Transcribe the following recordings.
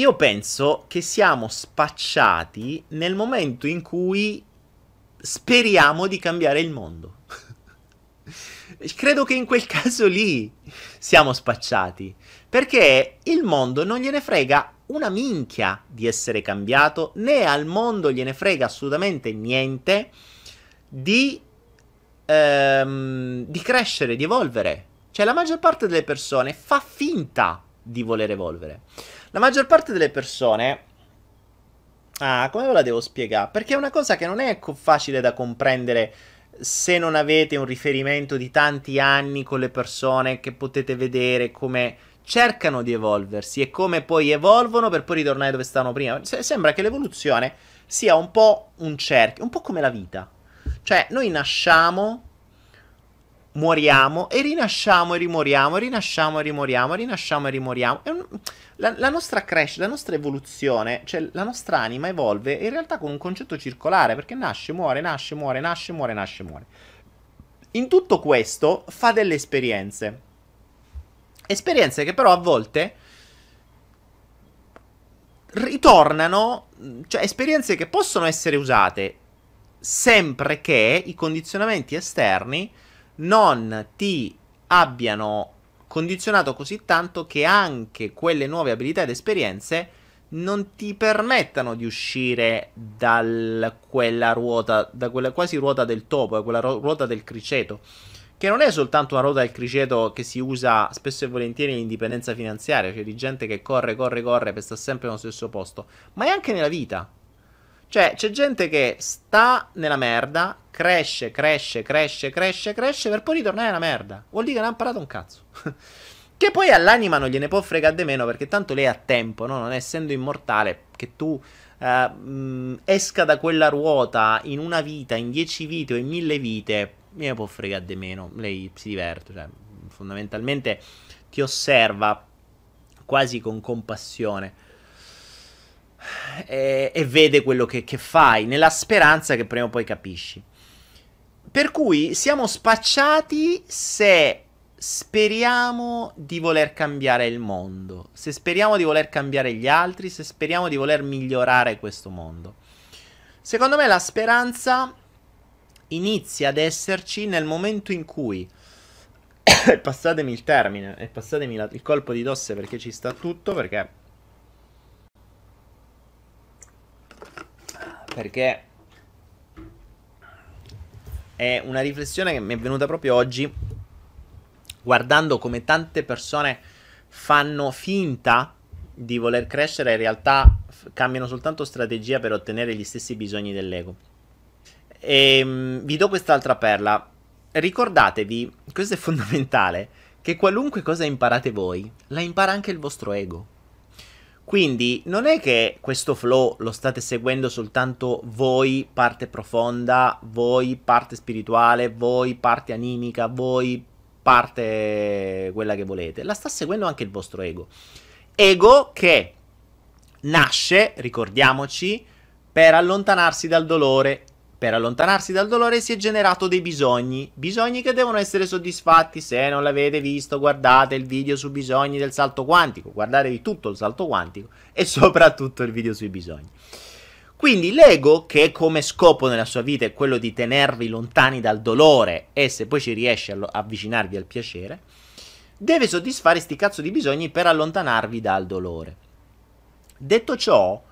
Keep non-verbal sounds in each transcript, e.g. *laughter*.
Io penso che siamo spacciati nel momento in cui speriamo di cambiare il mondo. *laughs* Credo che in quel caso lì siamo spacciati, perché il mondo non gliene frega una minchia di essere cambiato, né al mondo gliene frega assolutamente niente di, ehm, di crescere, di evolvere. Cioè la maggior parte delle persone fa finta di voler evolvere. La maggior parte delle persone... Ah, come ve la devo spiegare? Perché è una cosa che non è facile da comprendere se non avete un riferimento di tanti anni con le persone che potete vedere come cercano di evolversi e come poi evolvono per poi ritornare dove stavano prima. Se- sembra che l'evoluzione sia un po' un cerchio, un po' come la vita. Cioè, noi nasciamo muoriamo e rinasciamo e rimoriamo, rinasciamo e rimoriamo, rinasciamo e rimoriamo. Un... La, la, nostra crescita, la nostra evoluzione, cioè la nostra anima evolve in realtà con un concetto circolare, perché nasce, muore, nasce, muore, nasce, muore, nasce, muore. In tutto questo fa delle esperienze. Esperienze che però a volte ritornano, cioè esperienze che possono essere usate sempre che i condizionamenti esterni non ti abbiano condizionato così tanto che anche quelle nuove abilità ed esperienze non ti permettano di uscire da quella ruota, da quella quasi ruota del topo, da quella ruota del criceto, che non è soltanto una ruota del criceto che si usa spesso e volentieri in indipendenza finanziaria, cioè di gente che corre, corre, corre per stare sempre nello stesso posto, ma è anche nella vita. Cioè, c'è gente che sta nella merda, cresce, cresce, cresce, cresce, cresce, per poi ritornare alla merda. Vuol dire che non ha imparato un cazzo. *laughs* che poi all'anima non gliene può fregare di meno, perché tanto lei ha tempo, no? Non essendo immortale, che tu eh, esca da quella ruota in una vita, in dieci vite o in mille vite, gliene può fregare di meno. Lei si diverte, cioè, fondamentalmente ti osserva quasi con compassione e, e vede quello che, che fai, nella speranza che prima o poi capisci. Per cui siamo spacciati se speriamo di voler cambiare il mondo, se speriamo di voler cambiare gli altri, se speriamo di voler migliorare questo mondo. Secondo me la speranza inizia ad esserci nel momento in cui, *coughs* passatemi il termine, e passatemi la, il colpo di dosse perché ci sta tutto, perché perché è una riflessione che mi è venuta proprio oggi guardando come tante persone fanno finta di voler crescere, in realtà cambiano soltanto strategia per ottenere gli stessi bisogni dell'ego. E, ehm, vi do quest'altra perla. Ricordatevi, questo è fondamentale, che qualunque cosa imparate voi, la impara anche il vostro ego. Quindi non è che questo flow lo state seguendo soltanto voi parte profonda, voi parte spirituale, voi parte animica, voi parte quella che volete, la sta seguendo anche il vostro ego. Ego che nasce, ricordiamoci, per allontanarsi dal dolore per allontanarsi dal dolore si è generato dei bisogni, bisogni che devono essere soddisfatti. Se non l'avete visto, guardate il video sui bisogni del salto quantico, guardatevi tutto il salto quantico e *laughs* soprattutto il video sui bisogni. Quindi l'ego, che come scopo nella sua vita è quello di tenervi lontani dal dolore e se poi ci riesce a avvicinarvi al piacere, deve soddisfare sti cazzo di bisogni per allontanarvi dal dolore. Detto ciò,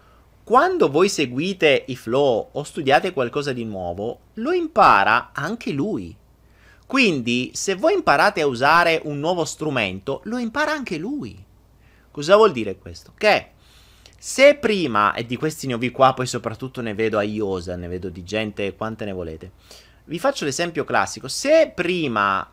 quando voi seguite i flow o studiate qualcosa di nuovo, lo impara anche lui. Quindi, se voi imparate a usare un nuovo strumento, lo impara anche lui. Cosa vuol dire questo? Che se prima, e di questi ne ho vi qua, poi soprattutto ne vedo a IOSA, ne vedo di gente, quante ne volete. Vi faccio l'esempio classico. Se prima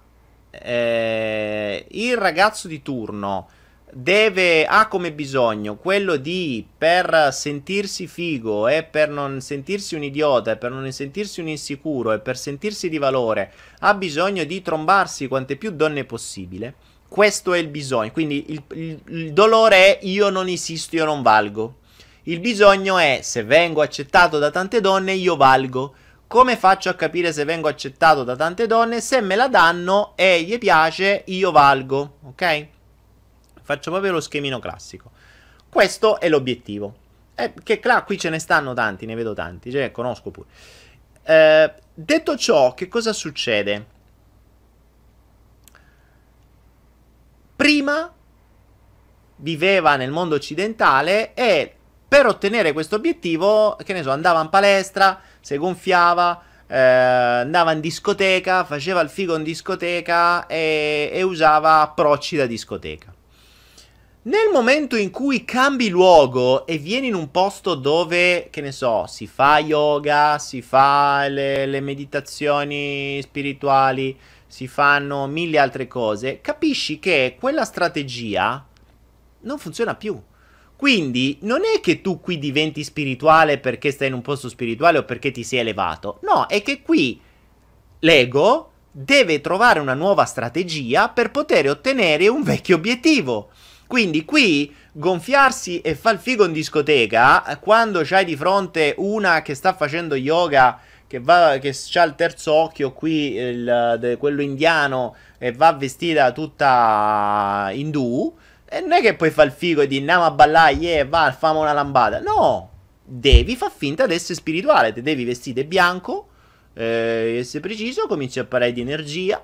eh, il ragazzo di turno deve, ha come bisogno quello di per sentirsi figo e per non sentirsi un idiota e per non sentirsi un insicuro e per sentirsi di valore, ha bisogno di trombarsi quante più donne possibile. Questo è il bisogno. Quindi il, il, il dolore è io non esisto, io non valgo. Il bisogno è se vengo accettato da tante donne, io valgo. Come faccio a capire se vengo accettato da tante donne? Se me la danno e gli piace, io valgo, ok? Faccio proprio lo schemino classico. Questo è l'obiettivo. Eh, che là, qui ce ne stanno tanti, ne vedo tanti, ce cioè, ne conosco pure. Eh, detto ciò, che cosa succede? Prima viveva nel mondo occidentale e per ottenere questo obiettivo, che ne so, andava in palestra, si gonfiava, eh, andava in discoteca, faceva il figo in discoteca e, e usava approcci da discoteca. Nel momento in cui cambi luogo e vieni in un posto dove, che ne so, si fa yoga, si fa le, le meditazioni spirituali, si fanno mille altre cose, capisci che quella strategia non funziona più. Quindi non è che tu qui diventi spirituale perché stai in un posto spirituale o perché ti sei elevato. No, è che qui l'ego deve trovare una nuova strategia per poter ottenere un vecchio obiettivo. Quindi qui gonfiarsi e far figo in discoteca quando c'hai di fronte una che sta facendo yoga che, va, che ha il terzo occhio qui, il, de, quello indiano, e va vestita tutta indù, e non è che poi fa il figo e di andiamo a ballare, yeah, va, famo una lambada. No, devi far finta di essere spirituale, te devi vestire bianco, eh, essere preciso, cominci a parlare di energia,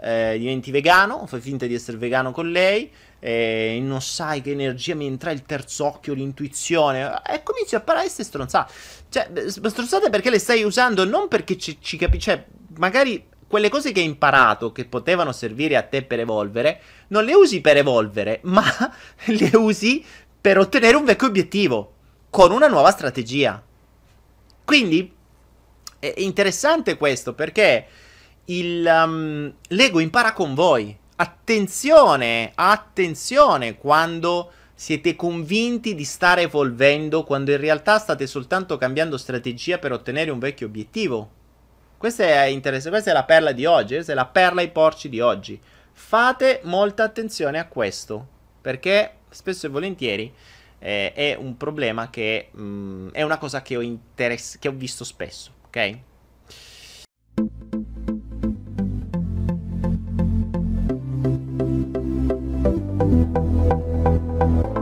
eh, diventi vegano, fai finta di essere vegano con lei, eh, non sai che energia mi entra il terzo occhio, l'intuizione, e cominci a parlare queste stronzate. Cioè, stronzate perché le stai usando, non perché ci, ci capisci, cioè, magari quelle cose che hai imparato che potevano servire a te per evolvere, non le usi per evolvere, *laughs* ma le usi per ottenere un vecchio obiettivo con una nuova strategia. Quindi è interessante questo perché il, um, l'ego impara con voi. Attenzione, attenzione quando siete convinti di stare evolvendo, quando in realtà state soltanto cambiando strategia per ottenere un vecchio obiettivo. Questa è interessante, questa è la perla di oggi, questa è la perla ai porci di oggi. Fate molta attenzione a questo, perché spesso e volentieri eh, è un problema che mh, mm, è una cosa che ho, interess- che ho visto spesso, ok? Thank you.